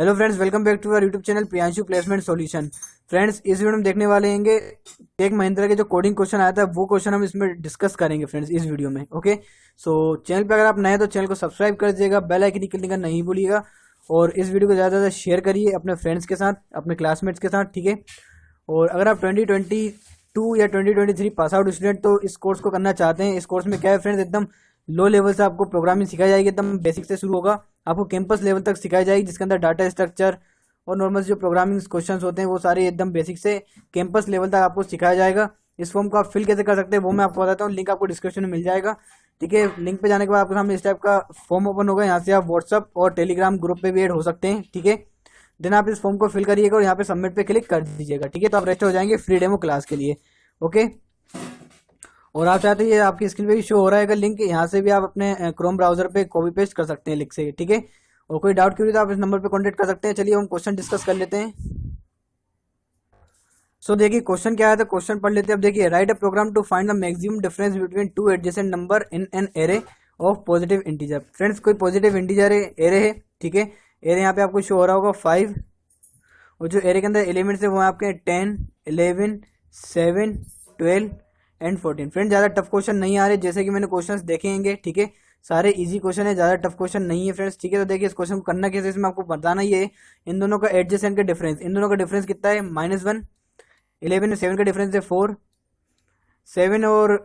hello friends welcome back to our YouTube channel Priyanshu placement solution friends इस video में देखने वाले होंगे टेक महिंद्रा के जो कोडिंग क्वेश्चन आया था वो क्वेश्चन हम इसमें डिस्कस करेंगे फ्रेंड्स इस वीडियो में ओके सो so, चैनल पे अगर आप नए हैं तो चैनल को सब्सक्राइब कर दीजिएगा बेल आइकन निकलने का नहीं भूलिएगा और इस वीडियो को ज़्यादा से ज़्यादा शेयर करिए अपने फ्रेंड्स के साथ अपने क्लासमेट्स के साथ ठीक है और अगर आप ट्वेंटी या ट्वेंटी पास आउट स्टूडेंट तो इस कोर्स को करना चाहते हैं इस कोर्स में क्या है फ्रेंड्स एकदम लो लेवल से आपको प्रोग्रामिंग सिखाई जाएगी एकदम बेसिक से शुरू होगा आपको कैंपस लेवल तक सिखाई जाएगी जिसके अंदर डाटा स्ट्रक्चर और नॉर्मल जो प्रोग्रामिंग क्वेश्चन होते हैं वो सारे एकदम बेसिक से कैंपस लेवल तक आपको सिखाया जाएगा इस फॉर्म को आप फिल कैसे कर सकते हैं वो मैं आपको बताता हूँ लिंक आपको डिस्क्रिप्शन में मिल जाएगा ठीक है लिंक पे जाने के बाद आपके सामने इस टाइप का फॉर्म ओपन होगा यहाँ से आप व्हाट्सअप और टेलीग्राम ग्रुप पे भी एड हो सकते हैं ठीक है देन आप इस फॉर्म को फिल करिएगा और यहाँ पे सबमिट पे क्लिक कर दीजिएगा ठीक है तो आप रेस्ट हो जाएंगे फ्री डेमो क्लास के लिए ओके और आप चाहते हैं ये आपकी स्क्रीन पे भी शो हो रहा है लिंक यहाँ से भी आप अपने क्रोम ब्राउजर पे कॉपी पेस्ट कर सकते हैं लिंक से ठीक है और कोई डाउट क्यों तो आप इस नंबर पे कॉन्टेक्ट कर सकते हैं चलिए हम क्वेश्चन डिस्कस कर लेते हैं सो so, देखिए क्वेश्चन क्या है तो क्वेश्चन पढ़ लेते हैं अब देखिए write a program to find the maximum difference between two adjacent number in an array of positive integer friends कोई पॉजिटिव इंटीजर एरे है ठीक है एरे यहाँ पे आपको शो हो रहा होगा फाइव और जो एरे के अंदर एलिमेंट्स है वो आपके ten eleven seven twelve and fourteen friend ज़्यादा टफ क्वेश्चन नहीं आ रहे जैसे कि मैंने क्वेश्चन देखेंगे ठीक है सारे इजी क्वेश्चन है ज़्यादा टफ क्वेश्चन नहीं है फ्रेंड्स ठीक है तो देखिए इस क्वेश्चन को करना कैसे इसमें आपको बताना ही है इन दोनों का एडजस्ट का डिफरेंस इन दोनों का डिफरेंस कितना है माइनस वन इलेवन सेवन का डिफरेंस है फोर सेवन और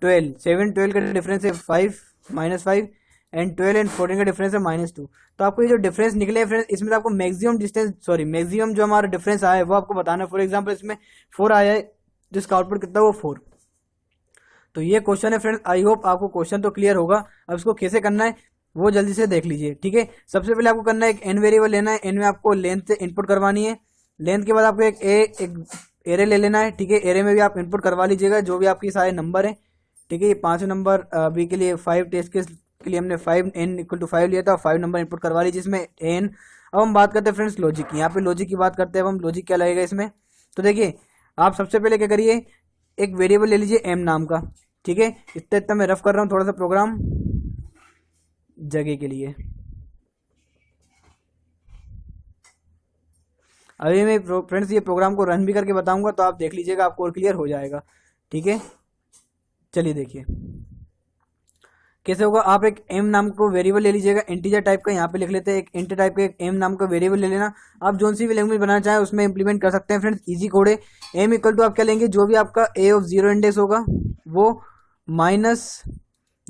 ट्वेल्व सेवन ट्वेल्व का डिफरेंस है five minus five and twelve and fourteen का डिफरेंस है माइनस टू तो आपको ये जो डिफरेंस निकले फ्रेंड्स इसमें तो आपको मैक्सिमम डिस्टेंस सॉरी मैक्सिमम जो हमारा डिफरेंस आया है वो आपको बताना है फॉर एग्जाम्पल इसमें फोर आया है जिसका आउटपुट कितना वो फोर तो ये क्वेश्चन है फ्रेंड्स आई होप आपको क्वेश्चन तो क्लियर होगा अब इसको कैसे करना है वो जल्दी से देख लीजिए ठीक है सबसे पहले आपको करना है एक एन वेरिएबल लेना है एन में आपको लेंथ से इनपुट करवानी है लेंथ के बाद आपको एक ए एक एरे ले लेना है ठीक है एरे में भी आप इनपुट करवा लीजिएगा जो भी आपके सारे नंबर हैं ठीक है ये पाँचों नंबर अभी के लिए फाइव टेस्ट केस के लिए हमने five n equal to five लिया था फाइव नंबर इनपुट करवा लीजिए इसमें एन अब हम बात करते हैं फ्रेंड्स लॉजिक की यहाँ पे लॉजिक की बात करते हैं अब हम लॉजिक क्या लगेगा इसमें तो देखिए आप सबसे पहले क्या करिए एक वेरिएबल ले लीजिए एम नाम का ठीक है इतना तो इतना मैं रफ कर रहा हूँ थोड़ा सा प्रोग्राम जगह के लिए अभी मैं फ्रेंड्स ये प्रोग्राम को रन भी करके बताऊंगा तो आप देख लीजिएगा आपको और क्लियर हो जाएगा ठीक है चलिए देखिए कैसे होगा आप एक एम नाम को वेरिएबल ले लीजिएगा इंटीजर टाइप का यहाँ पे लिख लेते हैं एक इंटर टाइप का एक एम नाम का वेरिएबल ले लेना आप जो सी भी लैंग्वेज बनाना चाहें उसमें इंप्लीमेंट कर सकते हैं फ्रेंड्स इजी कोड है एम इक्वल टू आप क्या लेंगे जो भी आपका ए ऑफ जीरो इंडेक्स होगा वो माइनस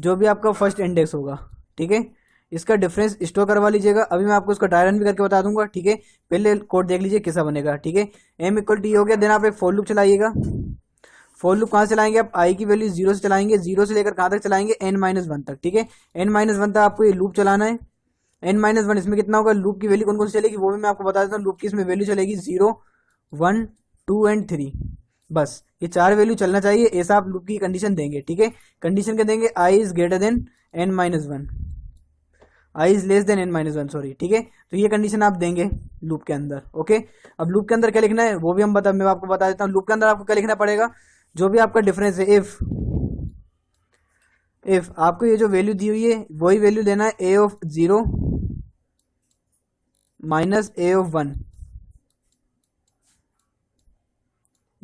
जो भी आपका फर्स्ट इंडेक्स होगा ठीक है इसका डिफरेंस स्टोर करवा लीजिएगा अभी मैं आपको इसका डायरन भी करके बता दूंगा ठीक है पहले कोड देख लीजिए कैसा बनेगा ठीक है एम इक्वल टू हो गया देन आप एक फोर लुक चलाइएगा फॉर लूप कहाँ से लाएंगे आप आई की वैल्यू जीरो से चलाएंगे जीरो से लेकर कहाँ तक चलाएंगे एन माइनस वन तक ठीक है एन माइनस वन तक आपको ये लूप चलाना है एन माइनस वन इसमें कितना होगा लूप की वैल्यू कौन कौन सी चलेगी वो भी मैं आपको बता देता हूँ लूप की इसमें वैल्यू चलेगी zero one two and three बस ये चार वैल्यू चलना चाहिए ऐसा आप लूप की कंडीशन देंगे ठीक है कंडीशन क्या देंगे i is greater than n minus one i is less than n minus one sorry ठीक है तो ये कंडीशन आप देंगे लूप के अंदर ओके अब लूप के अंदर क्या लिखना है वो भी हम बता मैं आपको बता देता हूँ लूप के अंदर आपको क्या लिखना पड़ेगा जो भी आपका डिफरेंस है इफ़ इफ आपको ये जो वैल्यू दी हुई है वही वैल्यू लेना है a of zero minus a of one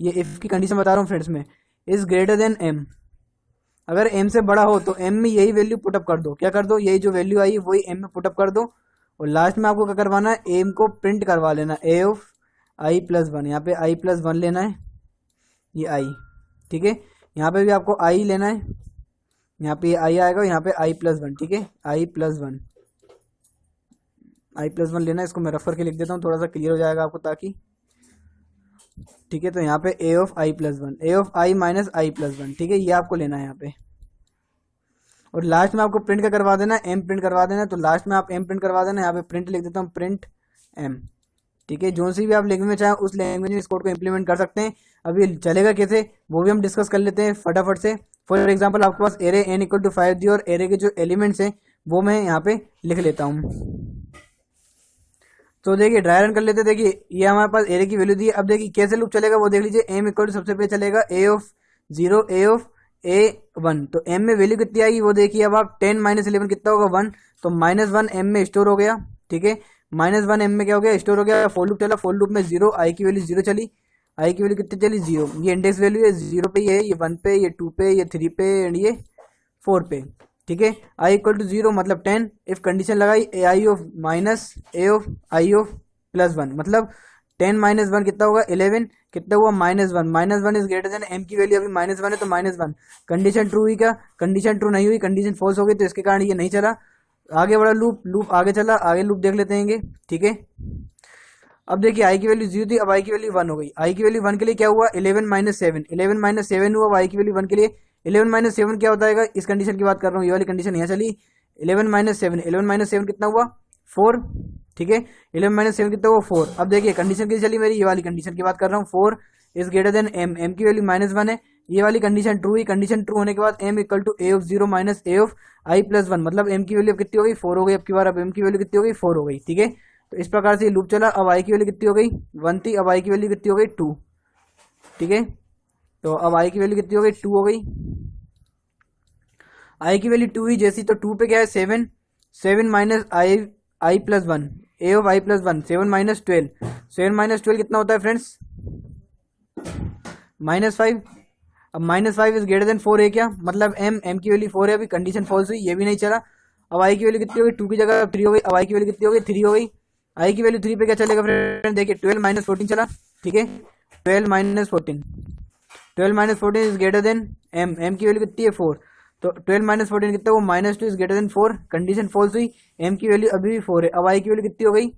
ये इफ़ की कंडीशन बता रहा हूँ फ्रेंड्स में इज़ ग्रेटर देन एम अगर एम से बड़ा हो तो एम में यही वैल्यू पुटअप कर दो क्या कर दो यही जो वैल्यू आई वही एम में पुटअप कर दो और लास्ट में आपको क्या करवाना है एम को प्रिंट करवा लेना a of i plus one यहाँ पे आई प्लस वन लेना है ये आई ठीक है यहाँ पे भी आपको आई लेना है यहाँ पे आई आएगा यहाँ पे आई प्लस वन ठीक है i plus one i plus one लेना है इसको मैं रेफर के लिख देता हूँ थोड़ा सा क्लियर हो जाएगा आपको ताकि ठीक है तो यहाँ पे a of i plus one a of i minus i plus one ठीक है ये आपको लेना है यहाँ पे और लास्ट में आपको प्रिंट का करवा देना है एम प्रिंट करवा देना है तो लास्ट में आप एम प्रिंट करवा देना यहाँ पे प्रिंट लिख देता हूँ प्रिंट एम ठीक है जो सी भी आप लैंग्वेज में चाहें उस लैंग्वेज में इस कोड को इम्प्लीमेंट कर सकते हैं अभी चलेगा कैसे वो भी हम डिस्कस कर लेते हैं फटाफट से फॉर एग्जाम्पल आपके पास array n equal to five जी और एरे के जो एलिमेंट्स हैं वो मैं यहाँ पे लिख लेता हूँ तो देखिए ड्राई रन कर लेते देखिए ये हमारे पास एरे की वैल्यू दी है अब देखिए कैसे लुक चलेगा वो देख लीजिए एम इक्वल टू सबसे पहले चलेगा a of zero a of a one तो एम में वैल्यू कितनी आएगी वो देखिए अब आप टेन माइनस इलेवन कितना होगा वन तो माइनस वन एम में स्टोर हो गया ठीक है माइनस वन एम में क्या हो गया स्टोर हो गया फोल लूप चला फोल लूप में जीरो आई की वैल्यू जीरो चली आई की वैल्यू कितनी चली जीरो ये इंडेक्स वैल्यू है जीरो पे ये ये वन पे ये टू पे ये थ्री पे एंड ये फोर पे ठीक है आई इक्वल टू जीरो मतलब टेन इफ कंडीशन लगाई a i of minus a of i of plus one मतलब टेन माइनस वन कितना होगा इलेवन कितना हुआ minus one minus one is greater than m की वैल्यू अभी माइनस वन है तो माइनस वन कंडीशन ट्रू हुई क्या कंडीशन ट्रू नहीं हुई कंडीशन फॉल्स हो गई तो इसके कारण ये नहीं चला आगे बढ़ा लूप लूप आगे चला आगे लूप देख लेते हैं ठीक है अब देखिए आई की वैल्यू जीरो थी अब आई की वैल्यू वन हो गई आई की वैल्यू वन के लिए क्या हुआ eleven minus seven eleven minus seven हुआ आई की वैल्यू वन के लिए इलेवन माइनस सेवन क्या होता है इस कंडीशन की बात कर रहा हूँ ये वाली कंडीशन यहाँ चली eleven minus seven eleven minus seven कितना हुआ फोर ठीक है इलेवन माइनस सेवन कितना हुआ फोर अब देखिए कंडीशन कैसी चली मेरी ये वाली कंडीशन की बात कर रहा हूँ four is greater than m m की वैल्यू माइनस वन है ये वाली कंडीशन ट्रू हुई कंडीशन ट्रू होने के बाद m equal to a of zero minus a of i plus one मतलब एम की वैल्यू कितनी हो गई फोर हो गई अब की बार अब एम की वैल्यू कितनी हो गई फोर हो गई ठीक है तो इस प्रकार से लूप चला अब आई की वैल्यू कितनी हो गई वन थी अब आई की वैल्यू कितनी हो गई टू ठीक है तो अब आई की वैल्यू कितनी हो गई टू हो गई आई की वैल्यू टू हुई जैसी तो टू पे क्या है seven seven minus i i plus one a of i plus one seven minus twelve seven minus twelve कितना होता है फ्रेंड्स माइनस फाइव अब minus five is greater than four है क्या मतलब एम एम की वैल्यू फोर है अभी कंडीशन फॉल्स हुई ये भी नहीं चला अब आई की वैल्यू कितनी होगी टू की जगह थ्री हो गई अब आई की वैल्यू कितनी होगी थ्री हो गई आई की वैल्यू थ्री पे क्या चलेगा फ्रेंड देखिए ट्वेल्व माइनस फोर्टीन चला ठीक है twelve minus fourteen twelve minus fourteen is greater than m m की वैल्यू कितनी है फोर तो ट्वेल्व माइनस फोर्टीन कितना वो minus two is greater than four condition false हुई एम की वैल्यू अभी भी फोर है अब आई की वैल्यू कितनी हो गई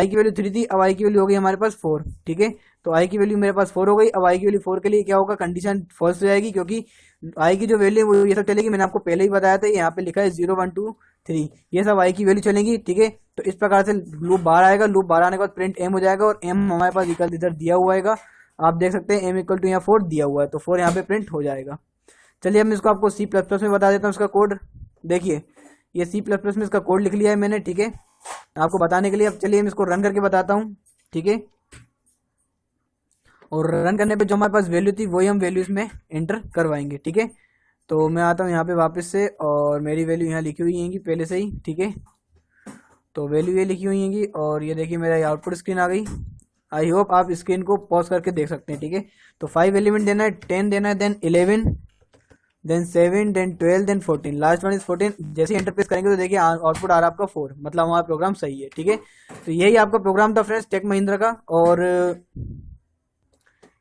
आई की वैल्यू थ्री थी अब आई की वैल्यू हो गई हमारे पास फोर ठीक है तो आई की वैल्यू मेरे पास फोर हो गई अब आई की वैल्यू फोर के लिए क्या होगा कंडीशन फॉल्स हो जाएगी क्योंकि आई की जो वैल्यू वो ये सब चलेगी मैंने आपको पहले ही बताया था यहाँ पे लिखा है जीरो वन टू थ्री ये सब आई की वैल्यू चलेगी ठीक है तो इस प्रकार से लूप बाहर आएगा लूप बाहर आने के बाद प्रिंट एम हो जाएगा और एम हमारे पास इक्वल इधर दिया हुआ है आप देख सकते हैं एम इक्वल टू यहाँ फोर दिया हुआ है तो फोर यहाँ पे प्रिंट हो जाएगा चलिए अब मैं इसको आपको सी प्लस प्लस में बता देता हूँ इसका कोड देखिए ये सी प्लस प्लस में इसका कोड लिख लिया है मैंने ठीक है आपको बताने के लिए अब चलिए मैं इसको रन करके बताता हूँ ठीक है और रन करने पे जो हमारे पास वैल्यू थी वही हम वैल्यू इसमें एंटर करवाएंगे ठीक है तो मैं आता हूँ यहाँ पे वापस से और मेरी वैल्यू यहाँ लिखी हुई है पहले से ही ठीक है तो वैल्यू ये लिखी हुई है और ये देखिए मेरा आउटपुट स्क्रीन आ गई आई होप आप स्क्रीन को पॉज करके देख सकते हैं ठीक है तो फाइव एलिमेंट देना है टेन देना है then eleven then seven then twelve then fourteen last one is fourteen जैसे इंटरप्रेस करेंगे तो देखिए आउटपुट आ रहा आपका फोर मतलब हमारा प्रोग्राम सही है ठीक है तो यही आपका प्रोग्राम था फ्रेंड्स टेक महिंद्रा का और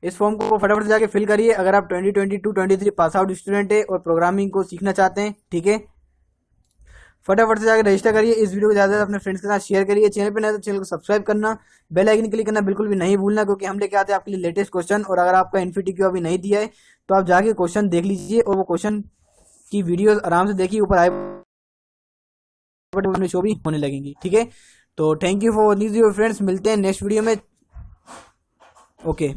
इस फॉर्म को फटाफट जाके फिल करिए अगर आप twenty twenty two twenty three pass out student है और प्रोग्रामिंग को सीखना चाहते हैं ठीक है फटाफट से जाकर रजिस्टर करिए इस वीडियो को ज़्यादा अपने फ्रेंड्स के साथ शेयर करिए चैनल पर नहीं तो चैनल को सब्सक्राइब करना बेल आइकन क्लिक करना बिल्कुल भी नहीं भूलना क्योंकि हम लेके आते हैं आपके लिए लेटेस्ट क्वेश्चन और अगर आपका एनफीटी क्यू अभी नहीं दिया है तो आप जाके क्वेश्चन देख लीजिए और वो क्वेश्चन की वीडियो आराम से देखिए ऊपर आए शो भी होने लगेंगी ठीक है तो thank you for watching your friends मिलते हैं नेक्स्ट वीडियो में ओके